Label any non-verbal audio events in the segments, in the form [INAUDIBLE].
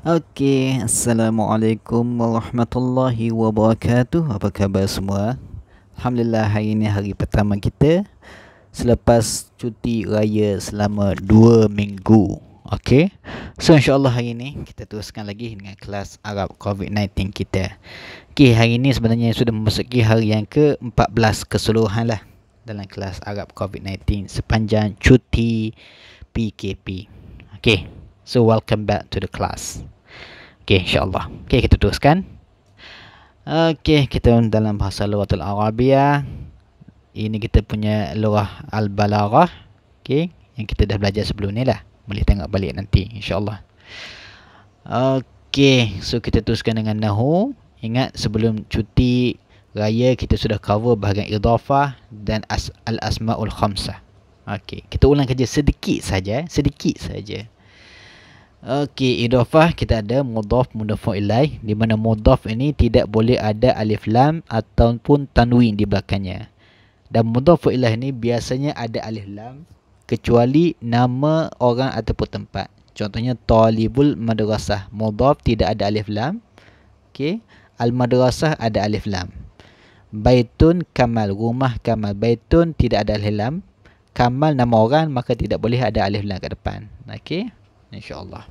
Okey, Assalamualaikum Warahmatullahi Wabarakatuh Apa khabar semua? Alhamdulillah hari ini hari pertama kita Selepas cuti raya selama 2 minggu Okey, so insyaAllah hari ini kita teruskan lagi dengan kelas Arab COVID-19 kita Okey, hari ini sebenarnya sudah memasuki hari yang ke-14 keseluruhan lah Dalam kelas Arab COVID-19 sepanjang cuti PKP Okey, So welcome back to the class. Okay, insyaAllah. Okay, kita teruskan. Okay, kita dalam bahasa Luratul Arabia. Ini kita punya lurah Al-Balarah. Okay, yang kita dah belajar sebelum ni lah. Boleh tengok balik nanti, insyaAllah. Okay, so kita teruskan dengan Nahu. Ingat sebelum cuti raya, kita sudah cover bahagian Idhafah dan As Al-Asma'ul Khamsah. Okay, kita ulang kerja sedikit saja. Sedikit saja. Okey, idofah kita ada mudof mudof ilai di mana mudof ini tidak boleh ada alif lam ataupun tanwin di belakangnya. Dan mudof ilai ini biasanya ada alif lam kecuali nama orang ataupun tempat. Contohnya talibul madrasah. Mudof tidak ada alif lam. Okey, al madrasah ada alif lam. Baitun kamal rumah kamal baitun tidak ada alif lam. Kamal nama orang maka tidak boleh ada alif lam ke depan. Okey. InsyaAllah.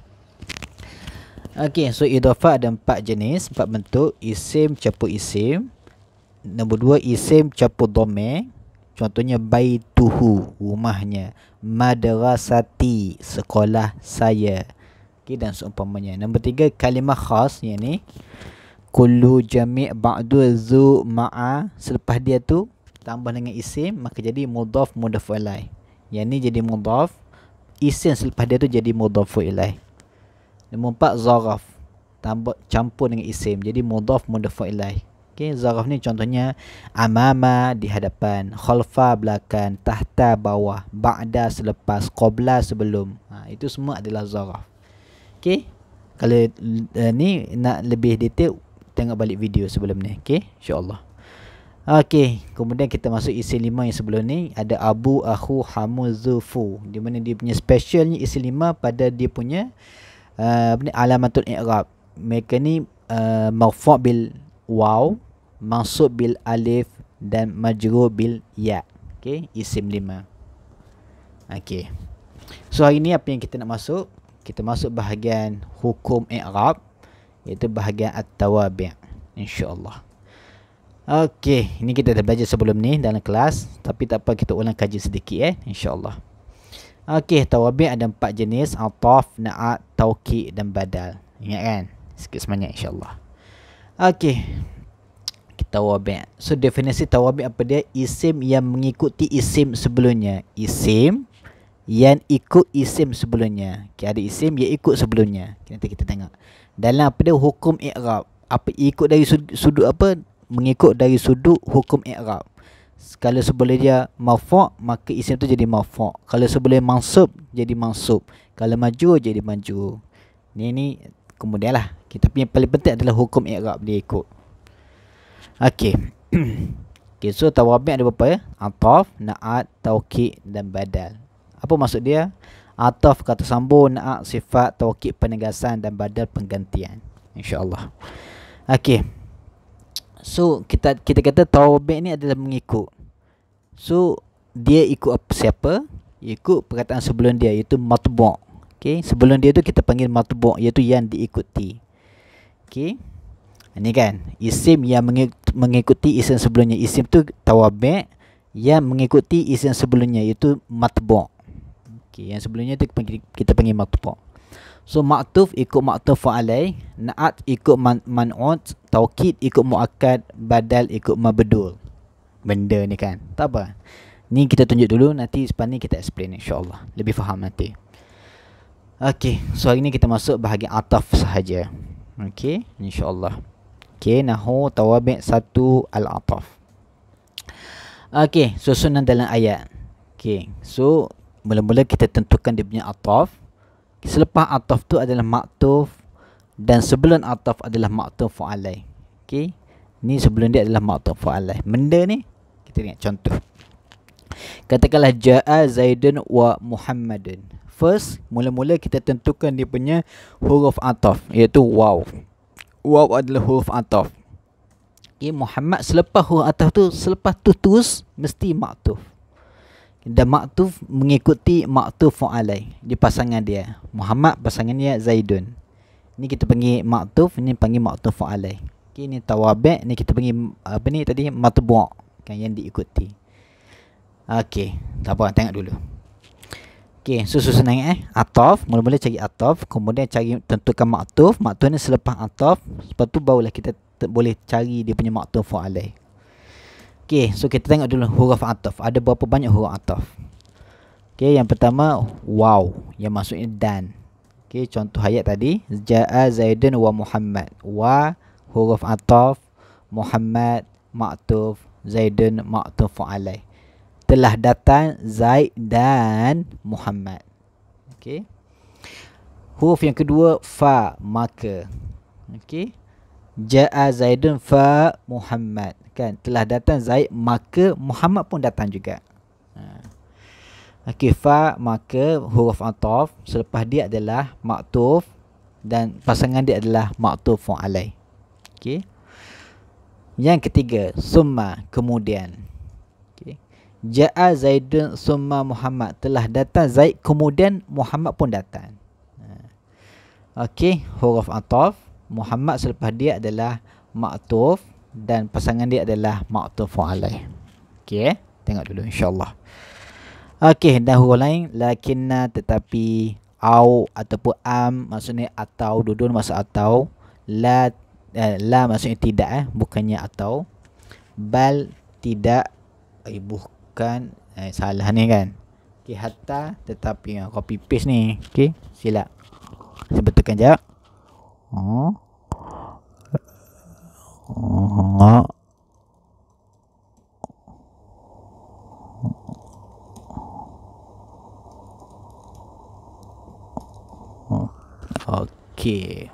Okey, so idhofa ada empat jenis, empat bentuk. Isim, campur isim. Nombor dua, isim, campur dome. Contohnya, baituhu, rumahnya. Madrasati, sekolah saya. Okey, dan seumpamanya. Nombor tiga, kalimah khas, yang ni. Kullu jami' ba'du zu ma'a. Selepas dia tu, tambah dengan isim, maka jadi mudhaf mudhaf alai. Yang ni jadi mudhaf. Isim selepas dia tu jadi mudhaf alai. Nombor empat zaraf tambah campur dengan isim jadi mudhaf mudhafu ilai okey zaraf ni contohnya amama di hadapan khalfa belakang tahta bawah ba'da selepas qabla sebelum ha, itu semua adalah zaraf Okay, kalau uh, ni nak lebih detail tengok balik video sebelum ni okey insyaallah Okey, kemudian kita masuk isi lima yang sebelum ni ada Abu Ahu Hamuzufu. Di mana dia punya specialnya isi lima pada dia punya Ah, apa ni alamatul i'rab mereka ni uh, bil waw mansub bil alif dan majrur bil ya okey isim lima okey so hari ni apa yang kita nak masuk kita masuk bahagian hukum i'rab iaitu bahagian at-tawabi' Allah. Okey, ini kita dah belajar sebelum ni dalam kelas, tapi tak apa kita ulang kaji sedikit eh, insya-Allah. Okey, tawabi' ada empat jenis. Ataf, na'at, tawqi' dan badal. Ingat kan? Sikit semangat insyaAllah. Okey. Tawabi' So, definisi tawabi' apa dia? Isim yang mengikuti isim sebelumnya. Isim yang ikut isim sebelumnya. Okay, ada isim yang ikut sebelumnya. Okay, nanti kita tengok. Dalam apa dia? Hukum i'rab. Apa ikut dari sudut, sudut apa? Mengikut dari sudut hukum i'rab. Kalau seboleh dia mafok Maka isim tu jadi mafok Kalau seboleh mansub Jadi mansub Kalau maju jadi maju Ini ni Kemudian lah Tapi yang paling penting adalah Hukum Iqrab dia ikut Okay [CLEARS THROAT] Okay so tawabik ada berapa ya Ataf, na'at, tawqid dan badal Apa maksud dia? Ataf kata sambung, na'at, sifat, tawqid penegasan dan badal penggantian InsyaAllah Okay So kita kita kata tawabe ni adalah mengikut So dia ikut apa, siapa? Ikut perkataan sebelum dia iaitu matbu' Okay, sebelum dia tu kita panggil matbu' iaitu yang diikuti Okay Ini kan isim yang mengikuti isim sebelumnya Isim tu tawabe yang mengikuti isim sebelumnya iaitu matbu' Okay, yang sebelumnya tu kita panggil, kita panggil matbu' So maktuf ikut maktuf fa'alai Na'at ikut man'ut Taukid ikut mu'akad Badal ikut mabedul Benda ni kan Tak apa Ni kita tunjuk dulu Nanti sepanjang ni kita explain insyaAllah Lebih faham nanti Okay So hari ni kita masuk bahagian ataf sahaja Okay InsyaAllah Okay Nahu tawabik satu al-ataf Okay Susunan dalam ayat Okay So Mula-mula kita tentukan dia punya ataf selepas ataf tu adalah maktuf dan sebelum ataf adalah maktuf alai. Okey. Ni sebelum dia adalah maktuf alai. Benda ni kita tengok contoh. Katakanlah jaa Zaidun wa Muhammadun. First, mula-mula kita tentukan dia punya huruf ataf iaitu waw. Waw adalah huruf ataf. Okay, Muhammad selepas huruf ataf tu selepas tu terus mesti maktuf dan maktuf mengikuti maktuf fa'alai di pasangan dia Muhammad pasangannya Zaidun Ini kita panggil maktuf Ini panggil maktuf fa'alai okey ni tawabi' Ini kita panggil apa ni tadi matbu' kan yang diikuti okey tak apa tengok dulu okey susu senang eh ataf mula-mula cari ataf kemudian cari tentukan maktuf maktuf ni selepas ataf sebab tu barulah kita boleh cari dia punya maktuf fa'alai Okay, so kita tengok dulu huruf ataf. Ada berapa banyak huruf ataf? Okay, yang pertama wow. Yang maksudnya dan. Okay, contoh ayat tadi. Ja'a Zaidan wa Muhammad. Wa huruf ataf. Muhammad maktuf. Zaidun maktuf alaih. Telah datang Zaid dan Muhammad. Okay. Huruf yang kedua, fa, maka. Okay. Ja'a Zaidun fa Muhammad mengatakan telah datang Zaid maka Muhammad pun datang juga. Ha. fa maka huruf ataf selepas dia adalah maktuf dan pasangan dia adalah maktufun alai. Okay. Yang ketiga, summa kemudian. Okay. Ja'a Zaidun summa Muhammad telah datang Zaid kemudian Muhammad pun datang. Ha. Okey, huruf ataf Muhammad selepas dia adalah maktuf dan pasangan dia adalah maktufu alai. Okey eh? tengok dulu insyaallah. Okey dan huruf lain lakinna tetapi au ataupun am maksudnya atau dudun masa atau la eh, la maksudnya tidak eh bukannya atau bal tidak eh, bukan eh, salah ni kan. Okey hatta tetapi copy paste ni okey silap. Saya betulkan jap. Oh. 啊，okey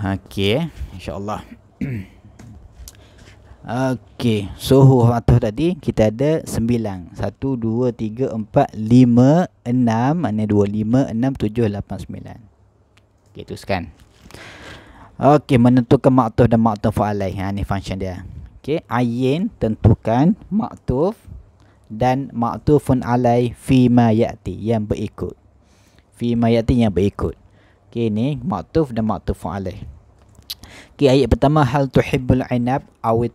okey insyaallah okey suhu atuh tadi kita ada sembilan, satu, dua, tiga, empat, lima, enam, maknanya dua, lima, enam, tujuh, lapan, sembilan. okey teruskan Okey, menentukan maktuf dan maktuf alaih. Ha, ni function dia. Okey, ayin tentukan maktuf dan maktufun alai fima yakti yang berikut. Fima yakti yang berikut. Okey, ni maktuf dan maktufun alaih. Okey, ayat pertama hal tuhibbul inab awit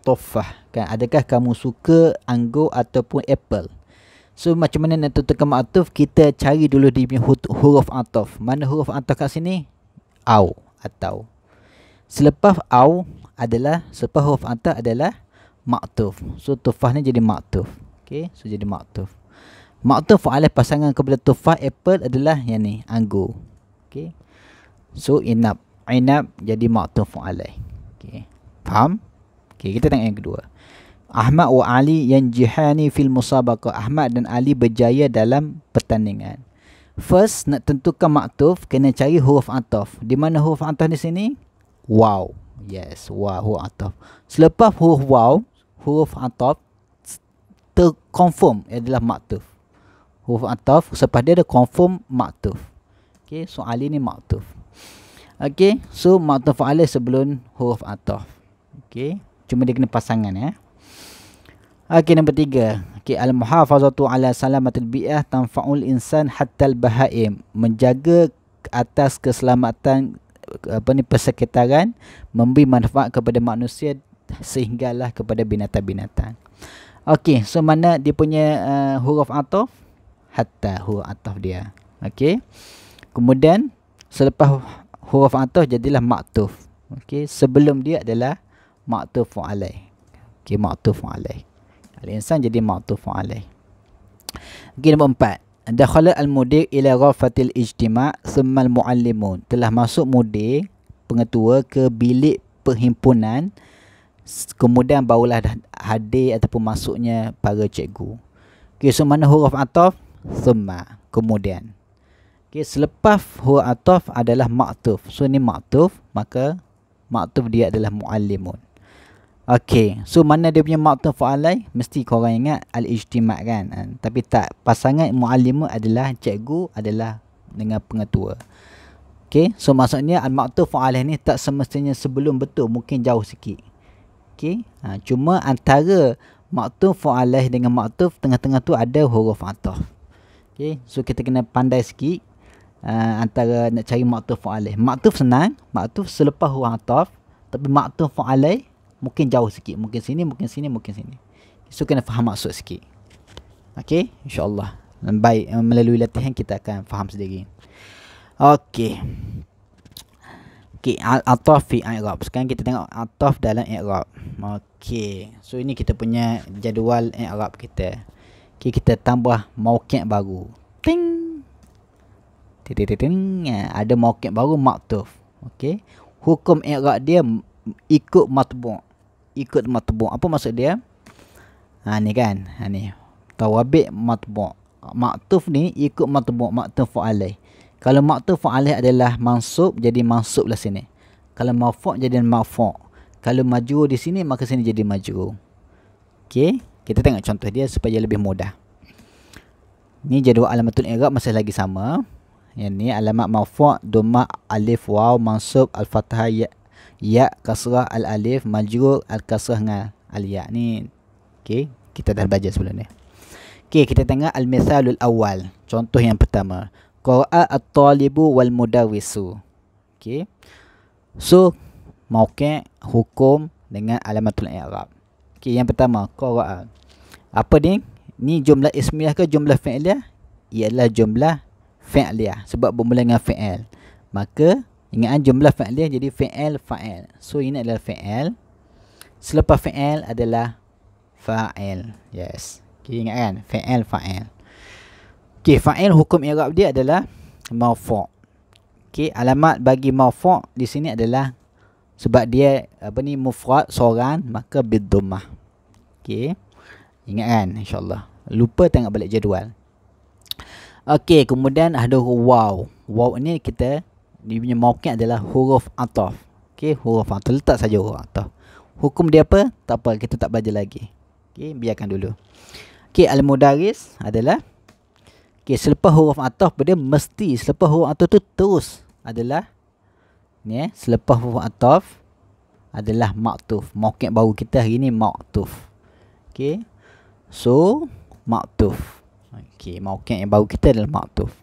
tofah. Kan, adakah kamu suka anggur ataupun apple? So macam mana nak tentukan maktuf? Kita cari dulu di huruf ataf. Mana huruf ataf kat sini? Au atau selepas au adalah selepas huruf atau adalah maktuf so tufah ni jadi maktuf okey so jadi maktuf maktuf fa'ala pasangan kepada tufah apple adalah yang ni anggur okey so inab inab jadi maktuf fa'ala okey faham okey kita tengok yang kedua Ahmad wa Ali yang jihani fil musabaqah Ahmad dan Ali berjaya dalam pertandingan First, nak tentukan maktuf, kena cari huruf ataf. Di mana huruf ataf di sini? Wow. Yes, wow, huruf ataf. Selepas huruf wow, huruf ataf, terconfirm adalah maktuf. Huruf ataf, selepas dia ada confirm maktuf. Okay, soal ini maktuf. Okay, so maktuf alih sebelum huruf ataf. Okay, cuma dia kena pasangan ya. Eh? Okey nombor tiga Okey al muhafazatu ala salamatil bi'ah tanfa'ul insan hatta al bahaim menjaga atas keselamatan apa ni persekitaran memberi manfaat kepada manusia sehinggalah kepada binatang-binatang. Okey, so mana dia punya uh, huruf ataf? Hatta huruf ataf dia. Okey. Kemudian selepas huruf ataf jadilah maktuf. Okey, sebelum dia adalah maktuf alaih. Okey, maktuf alaih. Al-insan jadi ma'tufu alaih. Okey, nombor empat. Dakhala al-mudir ila ghafatil ijtima' summal mu'allimun. Telah masuk mudir, pengetua ke bilik perhimpunan. Kemudian barulah hadir ataupun masuknya para cikgu. Okey, so mana huruf ataf? Summa. Kemudian. Okey, selepas huruf ataf adalah ma'tuf. So, ni ma'tuf. Maka ma'tuf dia adalah mu'allimun. Okay, so mana dia punya maktuf alai? Mesti korang ingat al-ijtimat kan? Ha, tapi tak, pasangan mu'alimah adalah cikgu adalah dengan pengetua. Okay, so maksudnya al-maktuf alai ni tak semestinya sebelum betul, mungkin jauh sikit. Okay, ha, ah, cuma antara maktuf alai dengan maktuf tengah-tengah tu ada huruf atof. Okay, so kita kena pandai sikit uh, antara nak cari maktuf alai. Maktuf senang, maktuf selepas huruf atof. Tapi maktuf alai Mungkin jauh sikit Mungkin sini Mungkin sini Mungkin sini So kena faham maksud sikit Okay InsyaAllah Baik eh, Melalui latihan Kita akan faham sendiri Okay Okay Ataf fi i'rab Sekarang kita tengok Ataf dalam i'rab Okay So ini kita punya Jadual i'rab kita Okay kita tambah Mauket baru Ting Ting eh, Ada mauket baru Maktuf Okay Hukum i'rab dia Ikut matbu' ikut matbu' apa maksud dia ha ni kan ha ni tawabi' matbu' maktuf ni ikut matbu' maktuf alaih kalau maktuf alaih adalah mansub jadi mansublah sini kalau marfu' jadi marfu' kalau maju di sini maka sini jadi maju okey kita tengok contoh dia supaya lebih mudah ni jadual alamatul i'rab masih lagi sama yang ni alamat marfu' domma alif waw mansub al-fathah ya- ya kasrah al alif majrur al kasrah dengan al ya ni okey kita dah baca sebelum ni okey kita tengok al mithalul awal contoh yang pertama qara'a at talibu wal mudawisu okey so mauqi' hukum dengan alamatul i'rab okey yang pertama qara'a apa ni ni jumlah ismiyah ke jumlah fi'liyah ialah jumlah fi'liyah sebab bermula dengan fi'il maka Ingat kan jumlah fa'liyah jadi fa'al fa'al. So ini adalah fa'al. Selepas fa'al adalah fa'al. Yes. Okay, ingat kan? Fa'al fa'al. Okay, fa'al hukum Arab dia adalah mawfu'. Okay, alamat bagi mawfu' di sini adalah sebab dia apa ni mufrad seorang maka bidhummah. Okay. Ingat kan insyaAllah Lupa tengok balik jadual Okay kemudian ada wow wow ini kita dia punya mauqi' adalah huruf ataf. Okey, huruf ataf letak saja huruf ataf. Hukum dia apa? Tak apa, kita tak belajar lagi. Okey, biarkan dulu. Okey, al-mudaris adalah okey, selepas huruf ataf dia mesti selepas huruf ataf tu terus adalah ni eh, selepas huruf ataf adalah maktuf. Mauqi' baru kita hari ni maktuf. Okey. So, maktuf. Okey, mauqi' yang baru kita adalah maktuf.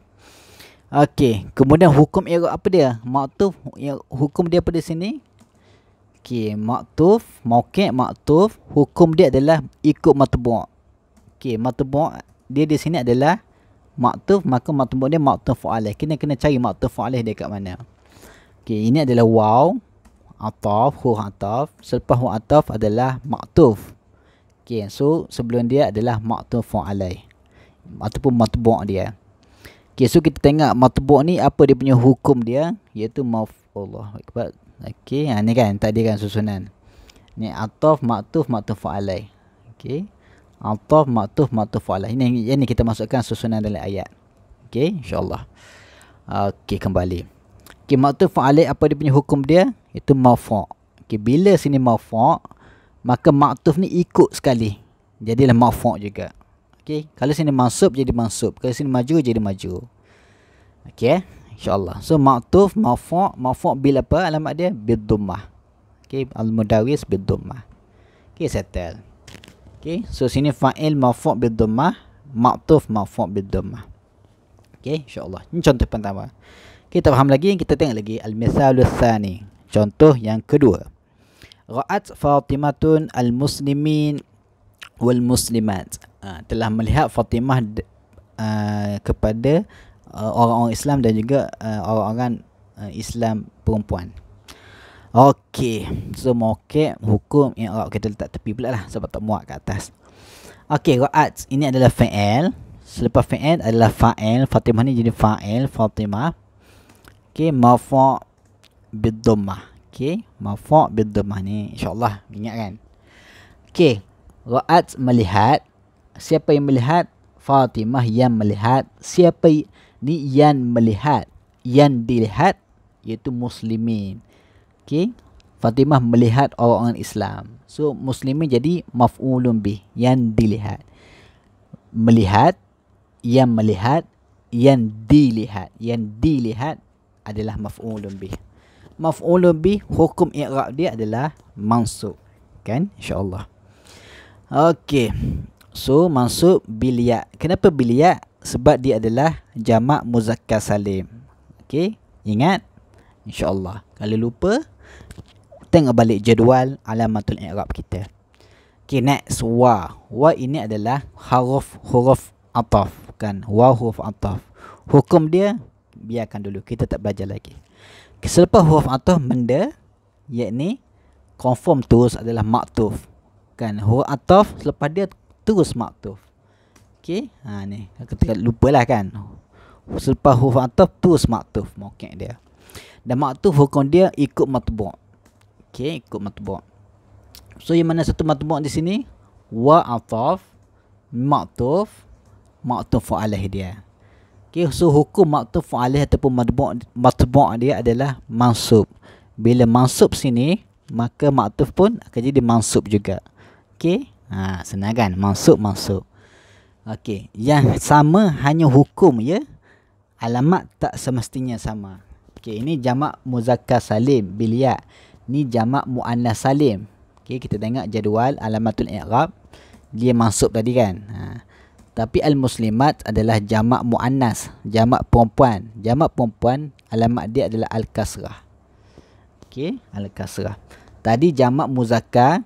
Okey, kemudian hukum i'rab apa dia? Maktuf ya, hukum dia pada sini. Okey, maktuf, mauqi' maktuf, hukum dia adalah ikut matbu'. Okey, matbu' dia di sini adalah maktuf, maka matbu' dia maktuf alaih. Kena kena cari maktuf alaih dia kat mana. Okey, ini adalah waw, ataf, huruf ataf. Selepas huruf ataf adalah maktuf. Okey, so sebelum dia adalah maktuf alaih. Ataupun matbu' dia. Okay, so kita tengok matbu' ni apa dia punya hukum dia iaitu maf Allah akbar. Okey, ha ni kan tadi kan susunan. Ni ataf maktuf maktuf alai. Okey. Ataf maktuf maktuf alai. Ini yang ni kita masukkan susunan dalam ayat. Okey, insyaallah. Okey, kembali. Okey, maktuf alai apa dia punya hukum dia? Itu marfu'. Okey, bila sini marfu', maka maktuf ni ikut sekali. Jadilah marfu' juga. Okey, kalau sini mansub jadi mansub, kalau sini maju jadi maju. Okey, eh? insya So maftuf, marfu, marfu bil apa alamat dia? Bil dhammah. Okey, al-mudawis bil dhammah. Okey, settle. Okay, so sini fa'il marfu bil dhammah, maftuf marfu bil dhammah. Okey, insya Ini contoh pertama. Kita faham lagi, kita tengok lagi al-mithalu tsani. Contoh yang kedua. Ra'at Fatimatun al-muslimin wal muslimat. Ha, telah melihat Fatimah uh, kepada uh, orang-orang Islam dan juga uh, orang-orang uh, Islam perempuan. Okey, so mokek hukum yang Arab kita letak tepi pula lah sebab tak muat kat atas. Okey, ra'at ini adalah fa'il. Selepas fa'il adalah fa'il. Fatimah ni jadi fa'il Fatimah. Okey, mafu' bidhammah. Okey, mafu' bidhammah ni insya-Allah ingat kan. Okey, ra'at melihat siapa yang melihat Fatimah yang melihat siapa ni yang melihat yang dilihat iaitu muslimin okey Fatimah melihat orang-orang Islam so muslimin jadi maf'ulun bih yang dilihat melihat yang melihat yang dilihat yang dilihat adalah maf'ulun bih maf'ulun bih hukum i'rab dia adalah mansub kan insyaallah okey So masuk bilia. Kenapa bilia? Sebab dia adalah jamak muzakkar salim. Okey, ingat? Insya-Allah. Kalau lupa tengok balik jadual alamatul i'rab kita. Okey, next wa. Wa ini adalah huruf huruf ataf kan? Wa huruf ataf. Hukum dia biarkan dulu. Kita tak belajar lagi. Selepas huruf ataf benda yakni confirm terus adalah maktuf. Kan? Huruf ataf selepas dia terus maktuf. Okey, ha ni aku lupa lah kan. Selepas huruf ataf terus maktuf mokek dia. Dan maktuf hukum dia ikut matbu. Okey, ikut matbu. So yang mana satu matbu di sini wa ataf maktuf maktuf alaih dia. Okey, so hukum maktuf alaih ataupun matbu matbu dia adalah mansub. Bila mansub sini maka maktuf pun akan jadi mansub juga. Okey ha, Senang kan Mansub Mansub Okey Yang sama hanya hukum ya Alamat tak semestinya sama Okey ini jama' muzakkar salim Biliat Ni jama' mu'annas salim Okey kita tengok jadual alamatul i'rab Dia masuk tadi kan ha. Tapi al-muslimat adalah jama' mu'annas jama' perempuan jama' perempuan alamat dia adalah al-kasrah Okey al-kasrah Tadi jama' muzakkar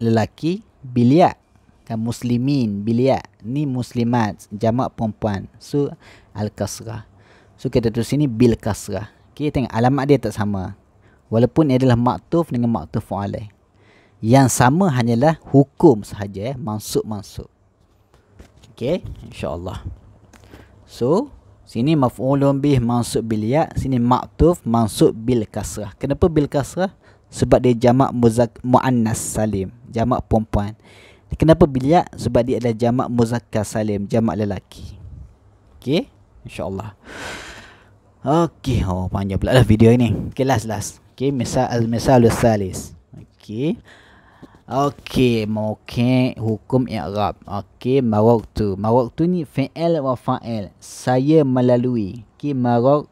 lelaki bilia kan muslimin bilia ni muslimat jamak perempuan so al kasrah so kita tulis sini bil kasrah okey tengok alamat dia tak sama walaupun ia adalah maktuf dengan maktuf fu'alai yang sama hanyalah hukum sahaja eh mansub mansub okey insyaallah so sini maf'ulun bih mansub bilia sini maktuf mansub bil kasrah kenapa bil kasrah sebab dia jamak muzak muannas salim jamak perempuan kenapa bilyak sebab dia adalah jamak muzakkar salim jamak lelaki Okay, insyaallah Okay, oh panjang pula lah video ini okey last last okey misal al misal salis Okay, okay mungkin hukum i'rab. Okey, marqtu. Marqtu ni fi'il wa fa'il. Saya melalui. Okay, marq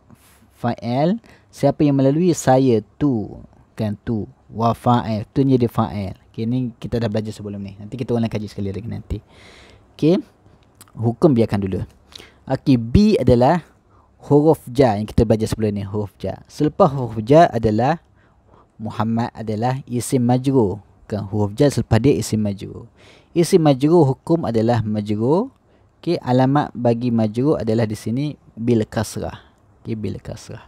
fa'il. Siapa yang melalui? Saya tu. Bukan tu Wa fa'il Tu jadi fa'il Okay ni kita dah belajar sebelum ni Nanti kita ulang kaji sekali lagi nanti Okay Hukum biarkan dulu Okay B adalah Huruf Ja yang kita belajar sebelum ni Huruf Ja Selepas huruf Ja adalah Muhammad adalah isim majru Bukan huruf Ja selepas dia isim majru Isim majru hukum adalah majru Okay alamat bagi majru adalah di sini Bil kasrah Okay bil kasrah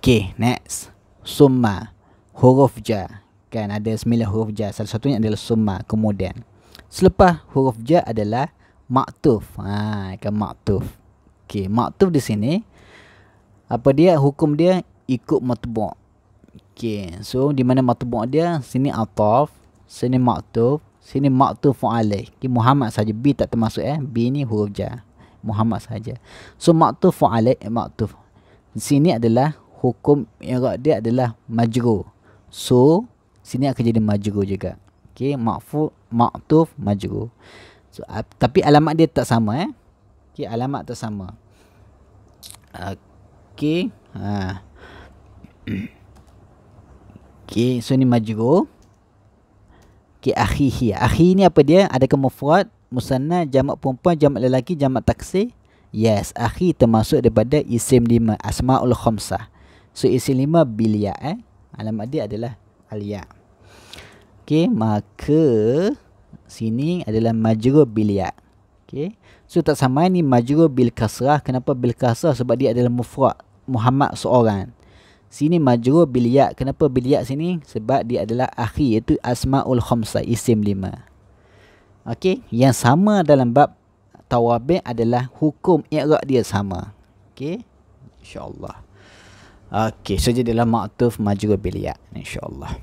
Okay next Summa huruf ja kan ada sembilan huruf ja salah satunya adalah summa kemudian selepas huruf ja adalah maktuf ha kan maktuf okey maktuf di sini apa dia hukum dia ikut matbu okey so di mana matbu dia sini ataf sini maktuf sini maktuf alai okay, Muhammad saja bi tak termasuk eh bi ni huruf ja Muhammad saja so maktuf alai maktuf sini adalah hukum irad dia adalah majrur So sini akan jadi majrur juga. Okey, maqfuf maqtuf majrur. So uh, tapi alamat dia tak sama eh. Okey, alamat tak sama. Okay, Ha. Okey, so ni majrur. Okey, akhihi. Akhi ni apa dia? Ada mufrad, musanna, jamak perempuan, jamak lelaki, jamak taksi. Yes, akhi termasuk daripada isim lima asmaul khamsah. So isim lima bilia eh. Alamat dia adalah Alia. Okey, maka sini adalah majrur bil ya. Okey. So tak sama ni majrur bil kasrah. Kenapa bil kasrah? Sebab dia adalah mufrad Muhammad seorang. Sini majrur bil ya. Kenapa bil ya sini? Sebab dia adalah Akhi iaitu asmaul khamsah isim lima. Okey, yang sama dalam bab tawabi adalah hukum i'rab dia sama. Okey. Insya-Allah. Okey, saja so dalam maktuf maju ke insya Allah.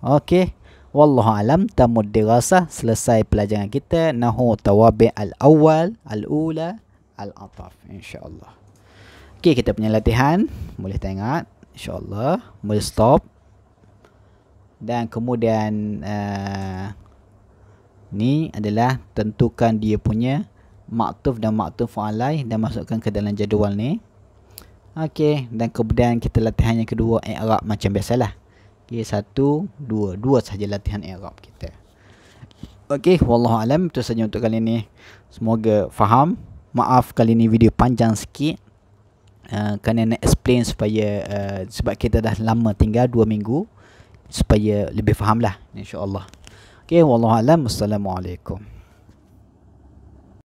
Okey, wallahu alam tamu dirasah selesai pelajaran kita nahu tawabi al awal al ula al ataf insya Allah. Okey, kita punya latihan boleh tengok Allah, boleh stop dan kemudian uh, ni adalah tentukan dia punya maktuf dan maktuf alai dan masukkan ke dalam jadual ni. Okey, dan kemudian kita latihan yang kedua i'rab macam biasalah. Okey, satu, dua, dua saja latihan i'rab kita. Okey, wallahualam. itu sahaja untuk kali ini. Semoga faham. Maaf kali ini video panjang sikit. Uh, kerana nak explain supaya uh, sebab kita dah lama tinggal dua minggu supaya lebih fahamlah insyaallah. Okey, wallahualam. Assalamualaikum.